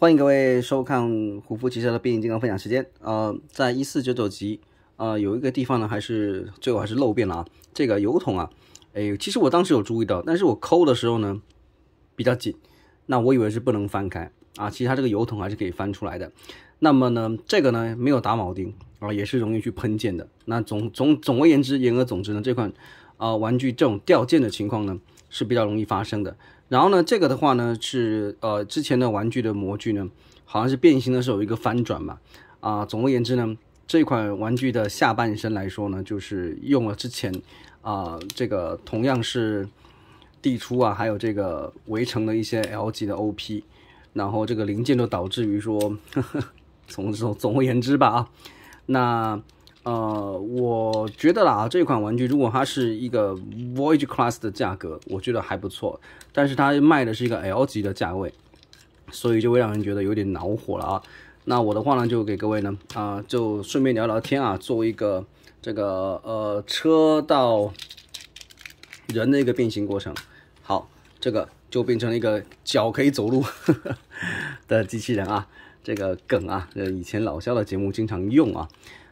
欢迎各位收看虎夫汽车的变形金刚分享时间。呃，在一四九九集，呃，有一个地方呢，还是最后还是漏变了啊。这个油桶啊，哎，其实我当时有注意到，但是我抠的时候呢比较紧，那我以为是不能翻开啊。其实它这个油桶还是可以翻出来的。那么呢，这个呢没有打铆钉啊，也是容易去喷溅的。那总总总而言之，言而总之呢，这款。啊，玩具这种掉件的情况呢是比较容易发生的。然后呢，这个的话呢是呃之前的玩具的模具呢好像是变形的时候有一个翻转嘛。啊，总而言之呢，这款玩具的下半身来说呢，就是用了之前啊这个同样是地出啊，还有这个围城的一些 L 级的 OP，然后这个零件都导致于说，呵 呵总总总而言之吧啊，那。呃，我觉得啦，这款玩具如果它是一个 Voyage Class 的价格，我觉得还不错。但是它卖的是一个 L 级的价位，所以就会让人觉得有点恼火了啊。那我的话呢，就给各位呢，啊，就顺便聊聊天啊，做一个这个呃车到人的一个变形过程。好，这个就变成了一个脚可以走路 的机器人啊。这个梗啊，以前老肖的节目经常用啊。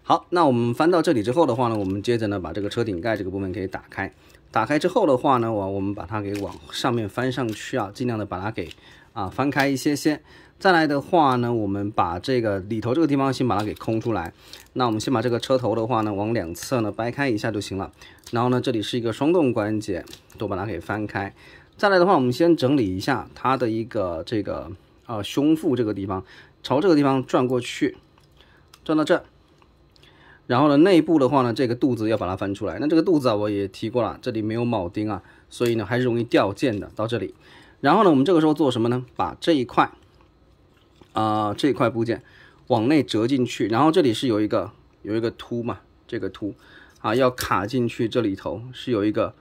好，那我们翻到这里之后的话呢，我们接着呢把这个车顶盖这个部分可以打开，打开之后的话呢，我我们把它给往上面翻上去啊，尽量的把它给啊翻开一些些。再来的话呢，我们把这个里头这个地方先把它给空出来。那我们先把这个车头的话呢，往两侧呢掰开一下就行了。然后呢，这里是一个双动关节，都把它给翻开。再来的话，我们先整理一下它的一个这个啊胸腹这个地方，朝这个地方转过去，转到这。然后呢，内部的话呢，这个肚子要把它翻出来。那这个肚子啊，我也提过了，这里没有铆钉啊，所以呢还是容易掉件的。到这里，然后呢，我们这个时候做什么呢？把这一块，啊，这一块部件往内折进去。然后这里是有一个有一个凸嘛，这个凸啊要卡进去。这里头是有一个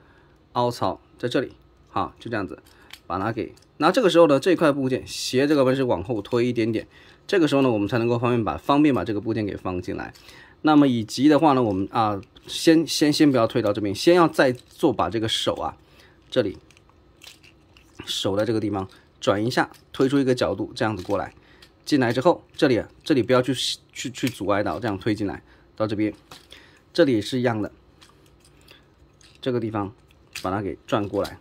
凹槽在这里。好，就这样子。把它给那这个时候呢，这块部件斜这个位置往后推一点点，这个时候呢，我们才能够方便把方便把这个部件给放进来。那么以及的话呢，我们啊，先先先不要推到这边，先要再做把这个手啊，这里手在这个地方转一下，推出一个角度，这样子过来，进来之后这里这里不要去去去阻碍到这样推进来到这边，这里是一样的，这个地方把它给转过来。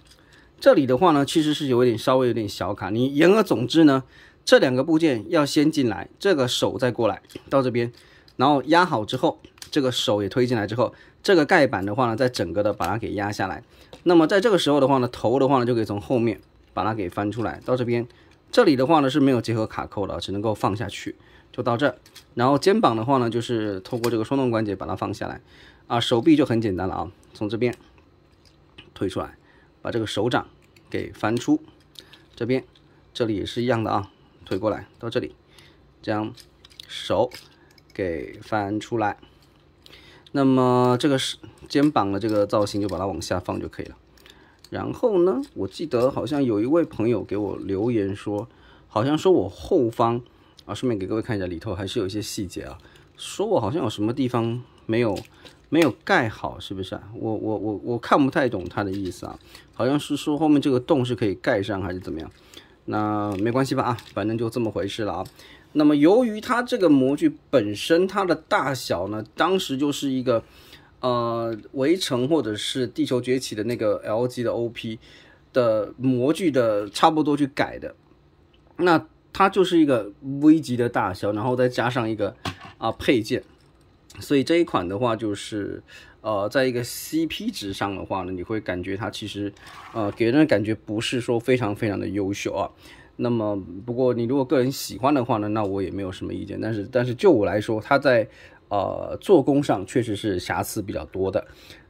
这里的话呢，其实是有一点稍微有点小卡。你言而总之呢，这两个部件要先进来，这个手再过来到这边，然后压好之后，这个手也推进来之后，这个盖板的话呢，再整个的把它给压下来。那么在这个时候的话呢，头的话呢就可以从后面把它给翻出来到这边。这里的话呢是没有结合卡扣的，只能够放下去就到这儿。然后肩膀的话呢，就是透过这个双动关节把它放下来啊。手臂就很简单了啊，从这边推出来。把这个手掌给翻出，这边这里也是一样的啊，推过来到这里，将手给翻出来。那么这个是肩膀的这个造型，就把它往下放就可以了。然后呢，我记得好像有一位朋友给我留言说，好像说我后方啊，顺便给各位看一下里头还是有一些细节啊。说我好像有什么地方没有没有盖好，是不是啊？我我我我看不太懂他的意思啊，好像是说后面这个洞是可以盖上还是怎么样？那没关系吧啊，反正就这么回事了啊。那么由于它这个模具本身它的大小呢，当时就是一个呃《围城》或者是《地球崛起》的那个 L g 的 OP 的模具的差不多去改的，那它就是一个 V 级的大小，然后再加上一个。啊，配件，所以这一款的话，就是，呃，在一个 CP 值上的话呢，你会感觉它其实，呃，给人的感觉不是说非常非常的优秀啊。那么，不过你如果个人喜欢的话呢，那我也没有什么意见。但是，但是就我来说，它在，呃，做工上确实是瑕疵比较多的。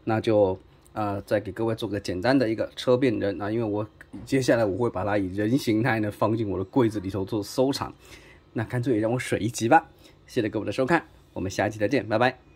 那就，呃，再给各位做个简单的一个车变人。啊，因为我接下来我会把它以人形态呢放进我的柜子里头做收藏。那干脆让我水一集吧。谢谢各位的收看，我们下期再见，拜拜。